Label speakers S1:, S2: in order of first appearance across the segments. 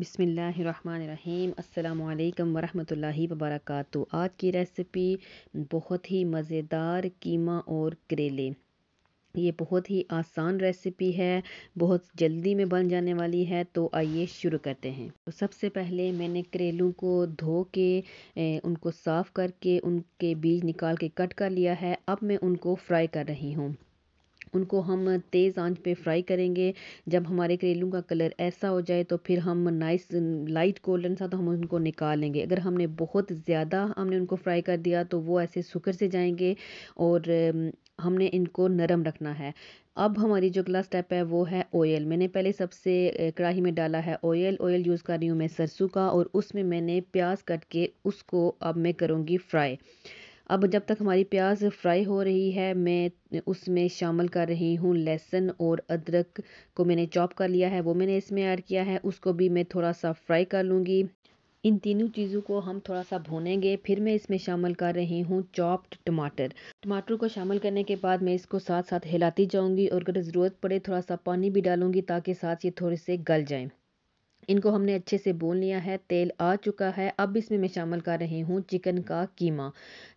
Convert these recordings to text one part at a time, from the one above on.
S1: बिसमीम् अल्लाम वरहमतुल्लाहि वबरक आज की रेसिपी बहुत ही मज़ेदार कीमा और करेले ये बहुत ही आसान रेसिपी है बहुत जल्दी में बन जाने वाली है तो आइए शुरू करते हैं तो सबसे पहले मैंने करेलों को धो के उनको साफ़ करके उनके बीज निकाल के कट कर लिया है अब मैं उनको फ्राई कर रही हूँ उनको हम तेज़ आंच पे फ्राई करेंगे जब हमारे करेलों का कलर ऐसा हो जाए तो फिर हम नाइस लाइट गोल्डन सा तो हम उनको निकाल लेंगे अगर हमने बहुत ज़्यादा हमने उनको फ्राई कर दिया तो वो ऐसे सुकर से जाएंगे और हमने इनको नरम रखना है अब हमारी जो अगला स्टेप है वो है ऑयल मैंने पहले सबसे कढ़ाही में डाला है ऑयल ऑयल यूज़ कर रही हूँ मैं सरसों का और उसमें मैंने प्याज कट के उसको अब मैं करूँगी फ्राई अब जब तक हमारी प्याज फ्राई हो रही है मैं उसमें शामिल कर रही हूँ लहसुन और अदरक को मैंने चॉप कर लिया है वो मैंने इसमें ऐड किया है उसको भी मैं थोड़ा सा फ्राई कर लूँगी इन तीनों चीज़ों को हम थोड़ा सा भूनेंगे फिर मैं इसमें शामिल कर रही हूँ चॉप्ड टमाटर टमाटर को शामिल करने के बाद मैं इसको साथ साथ हिलाती जाऊँगी और अगर ज़रूरत पड़े थोड़ा सा पानी भी डालूँगी ताकि साथ ये थोड़े से गल जाएँ इनको हमने अच्छे से बोल लिया है तेल आ चुका है अब इसमें मैं शामिल कर रही हूँ चिकन का कीमा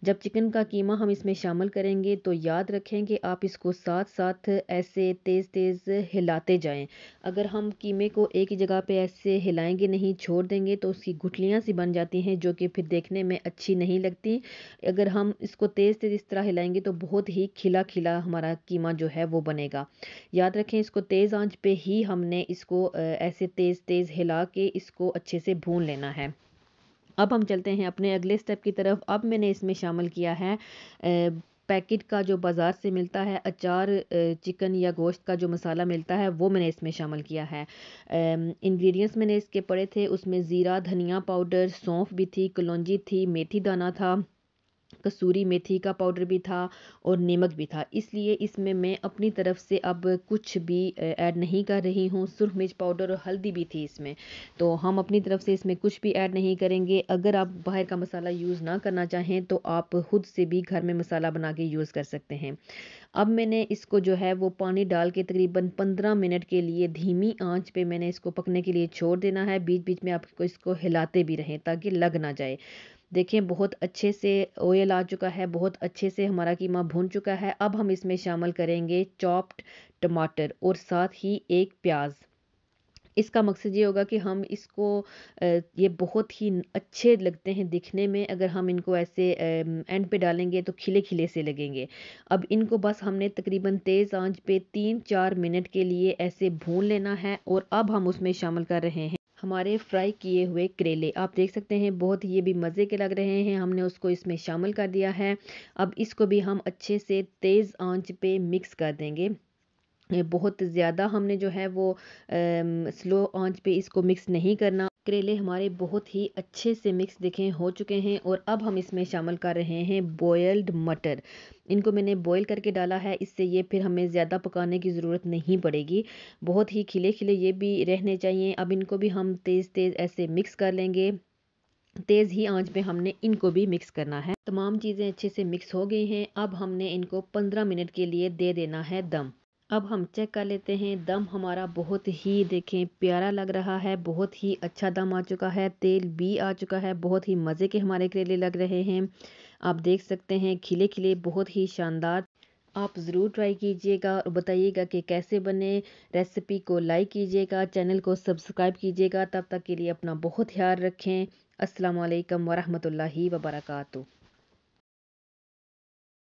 S1: जब चिकन का कीमा हम इसमें शामिल करेंगे तो याद रखें कि आप इसको साथ साथ ऐसे तेज़ तेज़ हिलाते जाएं अगर हम कीमे को एक ही जगह पे ऐसे हिलाएंगे नहीं छोड़ देंगे तो उसकी गुठलियाँ सी बन जाती हैं जो कि फिर देखने में अच्छी नहीं लगती अगर हम इसको तेज़ तेज़ इस तरह हिलाएँगे तो बहुत ही खिला खिला हमारा कीमा जो है वो बनेगा याद रखें इसको तेज़ आँच पर ही हमने इसको ऐसे तेज़ तेज़ हिला के इसको अच्छे से भून लेना है अब हम चलते हैं अपने अगले स्टेप की तरफ अब मैंने इसमें शामिल किया है पैकेट का जो बाज़ार से मिलता है अचार चिकन या गोश्त का जो मसाला मिलता है वो मैंने इसमें शामिल किया है इंग्रेडिएंट्स मैंने इसके पड़े थे उसमें ज़ीरा धनिया पाउडर सौंफ भी थी कलौंजी थी मेथी दाना था कसूरी मेथी का पाउडर भी था और नमक भी था इसलिए इसमें मैं अपनी तरफ से अब कुछ भी ऐड नहीं कर रही हूँ सुरख मिर्च पाउडर और हल्दी भी थी इसमें तो हम अपनी तरफ से इसमें कुछ भी ऐड नहीं करेंगे अगर आप बाहर का मसाला यूज़ ना करना चाहें तो आप खुद से भी घर में मसाला बना के यूज़ कर सकते हैं अब मैंने इसको जो है वो पानी डाल के तकरीबन पंद्रह मिनट के लिए धीमी आँच पर मैंने इसको पकने के लिए छोड़ देना है बीच बीच में आपको इसको हिलाते भी रहें ताकि लग ना जाए देखें बहुत अच्छे से ऑयल आ चुका है बहुत अच्छे से हमारा कीमा भुन चुका है अब हम इसमें शामिल करेंगे चॉप्ड टमाटर और साथ ही एक प्याज़ इसका मकसद ये होगा कि हम इसको ये बहुत ही अच्छे लगते हैं दिखने में अगर हम इनको ऐसे एंड पे डालेंगे तो खिले खिले से लगेंगे अब इनको बस हमने तकरीबन तेज़ आंच पे तीन चार मिनट के लिए ऐसे भून लेना है और अब हम उसमें शामिल कर रहे हैं हमारे फ्राई किए हुए करेले आप देख सकते हैं बहुत ही ये भी मज़े के लग रहे हैं हमने उसको इसमें शामिल कर दिया है अब इसको भी हम अच्छे से तेज़ आंच पे मिक्स कर देंगे बहुत ज़्यादा हमने जो है वो आ, स्लो आंच पे इसको मिक्स नहीं करना करेले हमारे बहुत ही अच्छे से मिक्स दिखे हो चुके हैं और अब हम इसमें शामिल कर रहे हैं बॉयल्ड मटर इनको मैंने बॉईल करके डाला है इससे ये फिर हमें ज़्यादा पकाने की ज़रूरत नहीं पड़ेगी बहुत ही खिले खिले ये भी रहने चाहिए अब इनको भी हम तेज़ तेज़ ऐसे मिक्स कर लेंगे तेज़ ही आंच पे हमने इनको भी मिक्स करना है तमाम चीज़ें अच्छे से मिक्स हो गई हैं अब हमने इनको 15 मिनट के लिए दे देना है दम अब हम चेक कर लेते हैं दम हमारा बहुत ही देखें प्यारा लग रहा है बहुत ही अच्छा दम आ चुका है तेल भी आ चुका है बहुत ही मज़े के हमारे करेले लग रहे हैं आप देख सकते हैं खिले खिले बहुत ही शानदार आप ज़रूर ट्राई कीजिएगा और बताइएगा कि कैसे बने रेसिपी को लाइक कीजिएगा चैनल को सब्सक्राइब कीजिएगा तब तक के लिए अपना बहुत ख्याल रखें असलकम वरहमल वबरकू